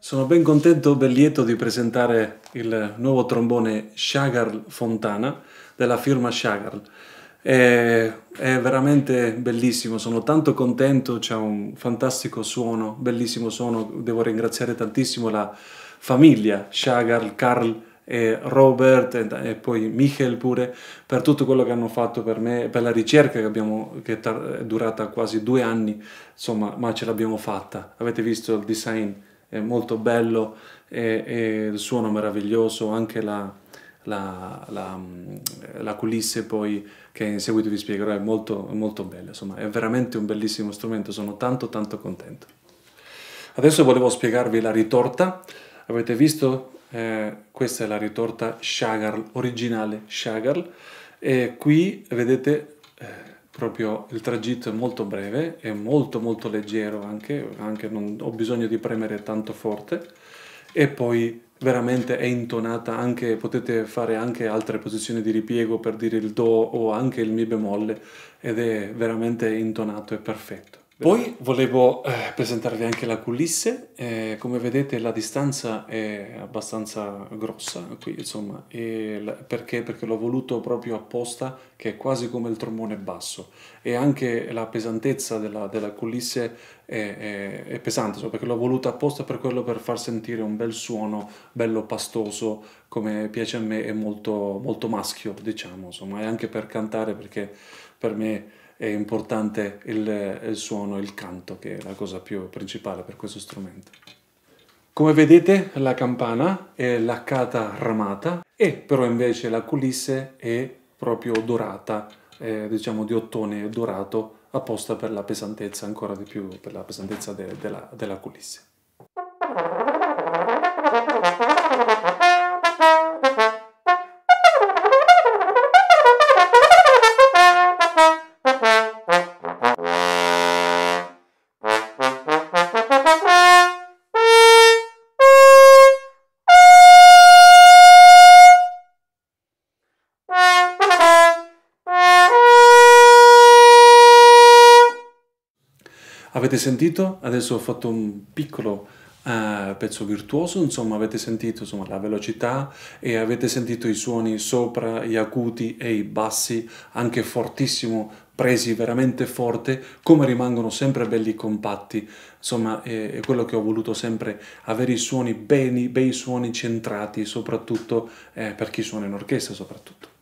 Sono ben contento, ben lieto di presentare il nuovo trombone Chagall Fontana della firma Chagall. È, è veramente bellissimo, sono tanto contento, c'è un fantastico suono, bellissimo suono, devo ringraziare tantissimo la famiglia, Shagar, Carl, Robert e, poi Michel pure per tutto quello che hanno fatto per me, per la ricerca che abbiamo, che è durata quasi due anni, insomma, ma ce l'abbiamo fatta. Avete visto il design, è molto bello, e, e il suono meraviglioso, anche la, la, la, la culisse poi che in seguito vi spiegherò è molto, molto bella, insomma è veramente un bellissimo strumento, sono tanto tanto contento. Adesso volevo spiegarvi la ritorta, avete visto? Eh, questa è la ritorta Chagall, originale Chagall, e qui vedete eh, proprio il tragitto è molto breve, è molto molto leggero anche, anche non ho bisogno di premere tanto forte, e poi veramente è intonata anche, potete fare anche altre posizioni di ripiego per dire il Do o anche il Mi bemolle ed è veramente intonato e perfetto. Poi volevo eh, presentarvi anche la culisse, eh, come vedete la distanza è abbastanza grossa qui, insomma, la, perché? perché l'ho voluto proprio apposta che è quasi come il trombone basso e anche la pesantezza della, della culisse è, è, è pesante, insomma, perché l'ho voluta apposta per quello per far sentire un bel suono, bello pastoso, come piace a me, è molto, molto maschio, diciamo, insomma, e anche per cantare perché per me è importante il, il suono, il canto, che è la cosa più principale per questo strumento. Come vedete la campana è laccata ramata e però invece la culisse è proprio dorata, eh, diciamo di ottone dorato apposta per la pesantezza, ancora di più per la pesantezza de, de la, della culisse. Avete sentito? Adesso ho fatto un piccolo uh, pezzo virtuoso, insomma avete sentito insomma, la velocità e avete sentito i suoni sopra, gli acuti e i bassi, anche fortissimo, presi veramente forte, come rimangono sempre belli compatti. Insomma è, è quello che ho voluto sempre, avere i suoni bene, bei suoni centrati, soprattutto eh, per chi suona in orchestra soprattutto.